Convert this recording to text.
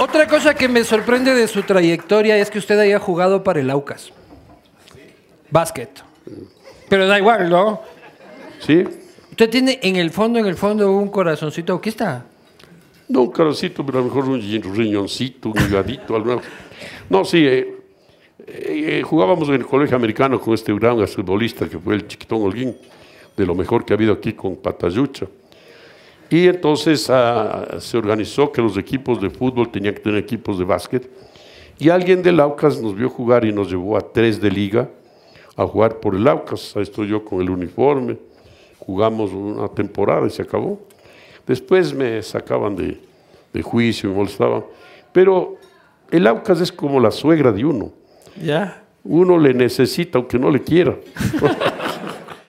Otra cosa que me sorprende de su trayectoria es que usted haya jugado para el Aucas. Básquet. Pero da igual, ¿no? Sí. Usted tiene en el fondo, en el fondo, un corazoncito está? No, un corazoncito, pero a lo mejor un riñoncito, un higadito, algo. No, sí, eh, eh, eh, jugábamos en el colegio americano con este gran futbolista que fue el Chiquitón Holguín, de lo mejor que ha habido aquí con Patayucho. Y entonces ah, se organizó que los equipos de fútbol tenían que tener equipos de básquet. Y alguien del Aucas nos vio jugar y nos llevó a tres de liga a jugar por el Aucas. Ahí estoy yo con el uniforme. Jugamos una temporada y se acabó. Después me sacaban de, de juicio, me molestaban. Pero el Aucas es como la suegra de uno. Ya. Uno le necesita, aunque no le quiera.